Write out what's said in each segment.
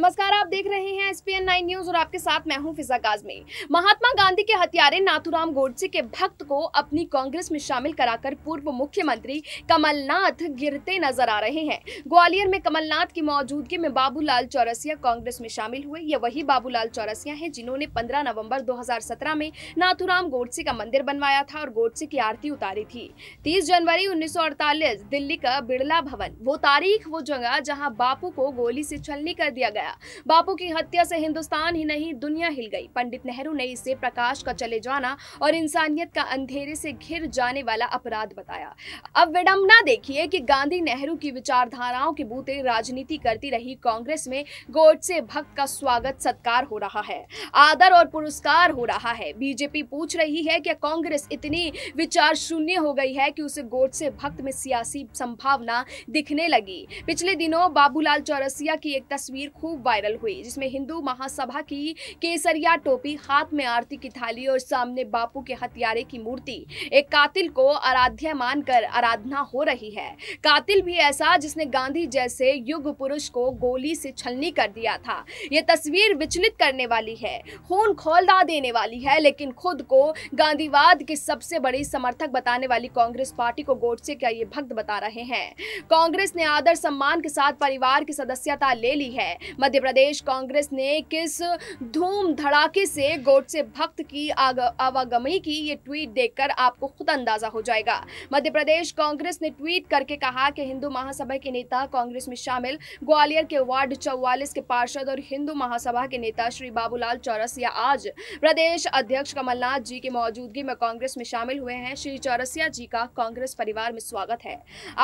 नमस्कार आप देख रहे हैं एसपीएन नाइन न्यूज और आपके साथ मैं हूं फिजा काजमी महात्मा गांधी के हत्यारे नाथुराम गोडसे के भक्त को अपनी कांग्रेस में शामिल कराकर पूर्व मुख्यमंत्री कमलनाथ गिरते नजर आ रहे हैं ग्वालियर में कमलनाथ की मौजूदगी में बाबूलाल चौरसिया कांग्रेस में शामिल हुए ये वही बाबूलाल चौरसिया है जिन्होंने पंद्रह नवम्बर दो में नाथुराम गोडसे का मंदिर बनवाया था और गोडसे की आरती उतारी थी तीस जनवरी उन्नीस दिल्ली का बिड़ला भवन वो तारीख वो जगह जहाँ बापू को गोली से छलनी कर दिया गया आया बापू की हत्या से हिंदुस्तान ही नहीं दुनिया हिल गई पंडित नेहरू ने इसे प्रकाश का चले जाना और इंसानियत का अंधेरे से घिर जाने वाला अपराध बताया अब विडम्बना देखिए कि गांधी नेहरू की विचारधाराओं के बूते राजनीति करती रही कांग्रेस में से भक्त का स्वागत सत्कार हो रहा है आदर और पुरस्कार हो रहा है बीजेपी पूछ रही है कि कांग्रेस इतनी विचार शून्य हो गई है कि उसे से भक्त में सियासी संभावना दिखने लगी पिछले दिनों बाबूलाल चौरसिया की एक तस्वीर खूब खूब वायरल हुई जिसमें हिंदू महासभा की केसरिया टोपी हाथ में आरती की थाली और सामने बापू के हथियारे की मूर्ति एक कातिल को आराध्य मानकर आराधना हो रही है कातिल भी ऐसा जिसने गांधी जैसे युग पुरुष को गोली से छलनी कर दिया था यह तस्वीर विचलित करने वाली है खून खोलदा देने वाली है लेकिन खुद को गांधीवाद के सबसे बड़े समर्थक बताने वाली कांग्रेस पार्टी को गोडसे क्या ये भक्त बता रहे हैं कांग्रेस ने आदर सम्मान के साथ परिवार की सदस्यता ले ली है मध्य प्रदेश कांग्रेस ने किस धूम धड़ाके से गोडसे भक्त की आवागमनी की ये ट्वीट देखकर आपको खुद अंदाजा हो जाएगा मध्य प्रदेश कांग्रेस ने ट्वीट करके कहा कि हिंदू महासभा के नेता कांग्रेस में शामिल ग्वालियर के वार्ड चौवालीस के पार्षद और हिंदू महासभा के नेता श्री बाबूलाल चौरसिया आज प्रदेश अध्यक्ष कमलनाथ जी की मौजूदगी में कांग्रेस में शामिल हुए हैं श्री चौरसिया जी का कांग्रेस परिवार में स्वागत है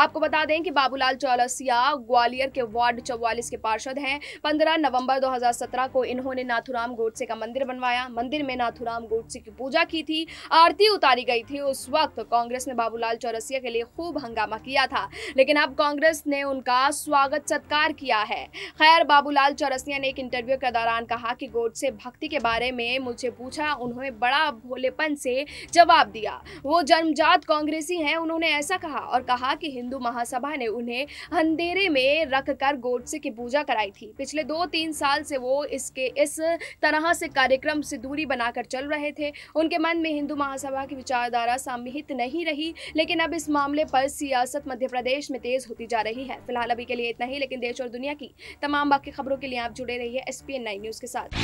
आपको बता दें कि बाबूलाल चौरसिया ग्वालियर के वार्ड चौवालीस के पार्षद हैं 15 नवंबर 2017 को इन्होंने नाथुराम गोडसे का मंदिर बनवाया मंदिर में नाथुराम गोडसे की पूजा की थी आरती उतारी गई थी उस वक्त कांग्रेस ने बाबूलाल चौरसिया के लिए खूब हंगामा किया था लेकिन अब कांग्रेस ने उनका स्वागत सत्कार किया है खैर बाबूलाल चौरसिया ने एक इंटरव्यू के दौरान कहा कि गोडसे भक्ति के बारे में मुझे पूछा उन्होंने बड़ा भोलेपन से जवाब दिया वो जन्मजात कांग्रेसी हैं उन्होंने ऐसा कहा और कहा कि हिंदू महासभा ने उन्हें अंधेरे में रख कर गोडसे की पूजा कराई थी पिछले पिछले दो तीन साल से वो इसके इस तरह से कार्यक्रम से दूरी बनाकर चल रहे थे उनके मन में हिंदू महासभा की विचारधारा सम्मिहित नहीं रही लेकिन अब इस मामले पर सियासत मध्य प्रदेश में तेज़ होती जा रही है फिलहाल अभी के लिए इतना ही लेकिन देश और दुनिया की तमाम बाकी खबरों के लिए आप जुड़े रहिए एस पी न्यूज़ के साथ